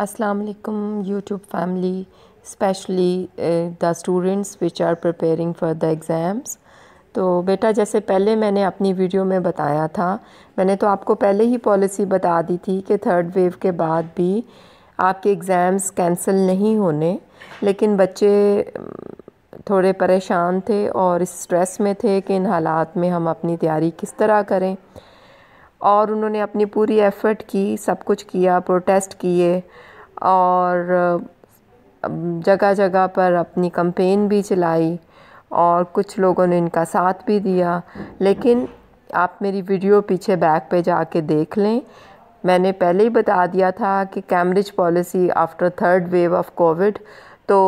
Assalamu alaikum YouTube family specially the students which are are for the exams तो बेटा जैसे पहले मैंने अपनी वीडियो में बताया था मैंने तो आपको पहले ही पॉलिसी बता दी थी कि थर्ड वेव के बाद भी आपके एग्ज़ाम्स कैंसिल नहीं होने लेकिन बच्चे थोड़े परेशान थे और स्ट्रेस में थे कि इन हालात में हम अपनी तैयारी किस तरह करें और उन्होंने अपनी पूरी एफ़र्ट की सब कुछ किया प्रोटेस्ट किए और जगह जगह पर अपनी कंपेन भी चलाई और कुछ लोगों ने इनका साथ भी दिया लेकिन आप मेरी वीडियो पीछे बैक पे जाके देख लें मैंने पहले ही बता दिया था कि Cambridge policy after third wave of covid तो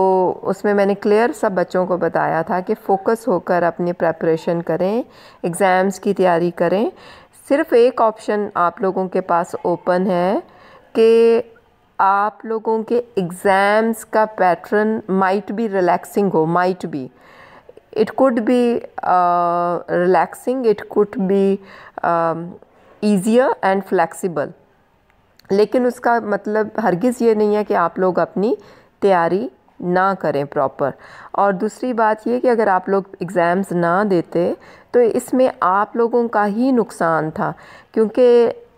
उसमें मैंने क्लियर सब बच्चों को बताया था कि फ़ोकस होकर अपनी प्रेपरेशन करें एग्ज़ाम्स की तैयारी करें सिर्फ एक ऑप्शन आप लोगों के पास ओपन है कि आप लोगों के एग्ज़ाम्स का पैटर्न माइट बी रिलैक्सिंग हो might be it could be relaxing it could be easier and flexible लेकिन उसका मतलब हरगिज़ ये नहीं है कि आप लोग अपनी तैयारी ना करें प्रॉपर और दूसरी बात यह कि अगर आप लोग एग्ज़ाम्स ना देते तो इसमें आप लोगों का ही नुकसान था क्योंकि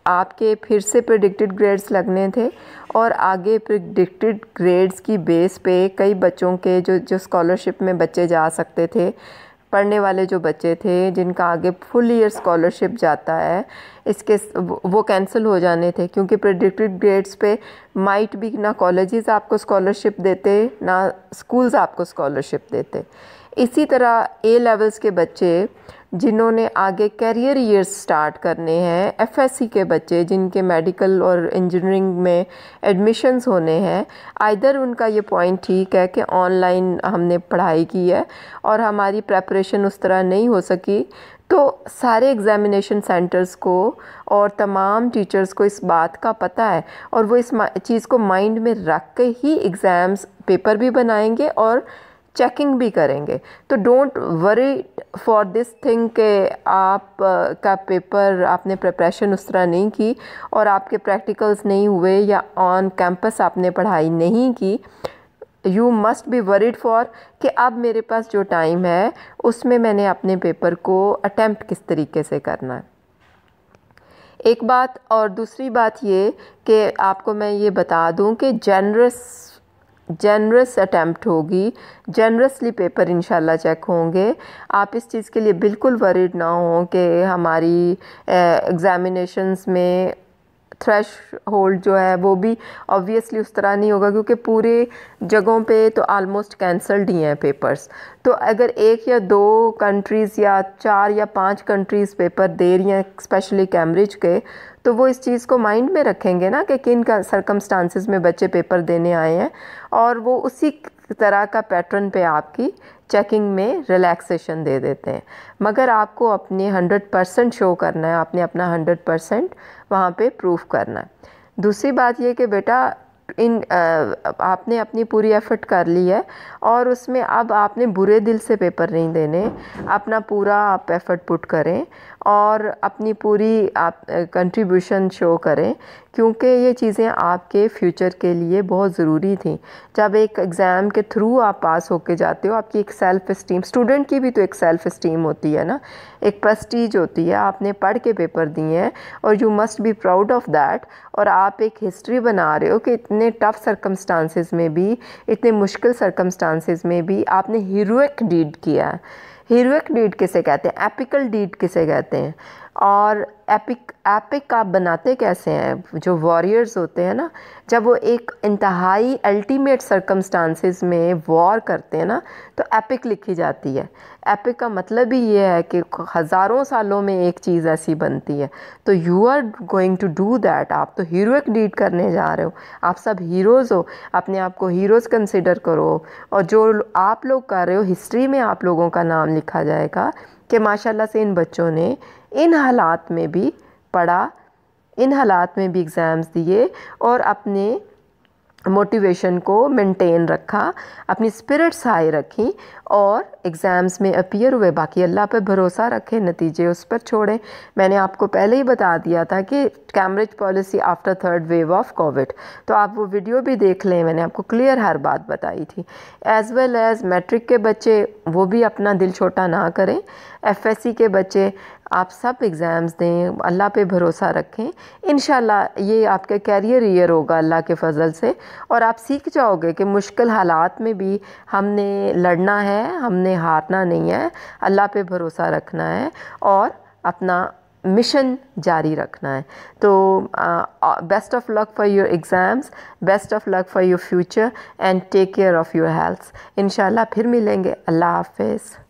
आपके फिर से प्रडिक्टेड ग्रेड्स लगने थे और आगे प्रडिक्टेड ग्रेड्स की बेस पे कई बच्चों के जो जो स्कॉलरशिप में बच्चे जा सकते थे पढ़ने वाले जो बच्चे थे जिनका आगे फुल ईयर स्कॉलरशिप जाता है इसके वो कैंसिल हो जाने थे क्योंकि प्रिडिक्टेड ग्रेड्स पे माइट भी ना कॉलेजेस आपको स्कॉलरशिप देते ना स्कूल्स आपको स्कॉलरशिप देते इसी तरह ए लेवल्स के बच्चे जिन्होंने आगे कैरियर ईयर्स स्टार्ट करने हैं एफएससी के बच्चे जिनके मेडिकल और इंजीनियरिंग में एडमिशन्स होने हैं आइधर उनका ये पॉइंट ठीक है कि ऑनलाइन हमने पढ़ाई की है और हमारी प्रेपरेशन उस तरह नहीं हो सकी तो सारे एग्ज़ामिनेशन सेंटर्स को और तमाम टीचर्स को इस बात का पता है और वो इस चीज़ को माइंड में रख के ही एग्ज़ाम्स पेपर भी बनाएंगे और चेकिंग भी करेंगे तो don't worry for this thing के आप का पेपर आपने प्रिपरेशन उस तरह नहीं की और आपके प्रैक्टिकल्स नहीं हुए या ऑन कैंपस आपने पढ़ाई नहीं की you must be worried for कि अब मेरे पास जो टाइम है उसमें मैंने अपने पेपर को अटैम्प्ट किस तरीके से करना है एक बात और दूसरी बात ये कि आपको मैं ये बता दूं कि जनरस जनरस अटैम्प्ट होगी जनरसली पेपर इंशाल्लाह चेक होंगे आप इस चीज़ के लिए बिल्कुल वरीड ना हों कि हमारी एग्ज़ामिनेशंस में थ्रेश होल्ड जो है वो भी ऑब्वियसली उस तरह नहीं होगा क्योंकि पूरे जगहों पे तो आलमोस्ट कैंसल्ड ही हैं पेपर्स तो अगर एक या दो कंट्रीज़ या चार या पांच कंट्रीज़ पेपर दे रही हैं स्पेशली कैम्ब्रिज के तो वो इस चीज़ को माइंड में रखेंगे ना कि किन सरकमस्टांसिस में बच्चे पेपर देने आए हैं और वो उसी तरह का पैटर्न पे आपकी चेकिंग में रिलैक्सेशन दे देते हैं मगर आपको अपने 100 परसेंट शो करना है आपने अपना 100 परसेंट वहाँ पर प्रूफ करना है दूसरी बात यह कि बेटा इन आ, आपने अपनी पूरी एफ़र्ट कर ली है और उसमें अब आपने बुरे दिल से पेपर नहीं देने अपना पूरा आप एफ़र्ट पुट करें और अपनी पूरी आप कंट्रीब्यूशन शो करें क्योंकि ये चीज़ें आपके फ्यूचर के लिए बहुत ज़रूरी थी जब एक एग्ज़ाम के थ्रू आप पास होके जाते हो आपकी एक सेल्फ़ इस्टीम स्टूडेंट की भी तो एक सेल्फ़ इस्टीम होती है ना एक प्रस्टीज होती है आपने पढ़ के पेपर दिए हैं और you must be proud of that और आप एक हिस्ट्री बना रहे हो कि इतने टफ़ सरकमस्टांसिस में भी इतने मुश्किल सरकमस्टांसिस में भी आपने हीरोइक डीड किया है हीरोइक डीड किसे कहते हैं एपिकल डीड किसे कहते हैं और एपिक एपिक आप बनाते कैसे हैं जो वॉरियर्स होते हैं ना जब वो एक इंतहाई अल्टीमेट सरकमस्टांसिस में वॉर करते हैं ना तो एपिक लिखी जाती है एपिक का मतलब ही ये है कि हज़ारों सालों में एक चीज़ ऐसी बनती है तो you are going to do that आप तो हीरोइक डीड करने जा रहे हो आप सब हीरोज़ हो अपने आप को हीरोज़ कंसिडर करो और जो आप लोग कर रहे हो हिस्ट्री में आप लोगों का नाम लिखा जाएगा कि माशाल्लाह से इन बच्चों ने इन हालात में भी पढ़ा इन हालात में भी एग्ज़ाम्स दिए और अपने मोटिवेशन को मेंटेन रखा अपनी स्पिरिट्स हाई रखी और एग्ज़ाम्स में अपीयर हुए बाकी अल्लाह पर भरोसा रखें नतीजे उस पर छोड़ें मैंने आपको पहले ही बता दिया था कि Cambridge policy after third wave of covid तो आप वो वीडियो भी देख लें मैंने आपको क्लियर हर बात बताई थी एज़ वेल एज़ मैट्रिक के बच्चे वो भी अपना दिल छोटा ना करें एफ के बच्चे आप सब एग्ज़ाम्स दें अल्लाह पे भरोसा रखें इन ये आपके कैरियर ईयर होगा अल्लाह के फ़ज़ल से और आप सीख जाओगे कि मुश्किल हालात में भी हमने लड़ना है हमने हारना नहीं है अल्लाह पे भरोसा रखना है और अपना मिशन जारी रखना है तो best of luck for your exams best of luck for your future and take care of your health इन फिर मिलेंगे अल्लाह हाफिज़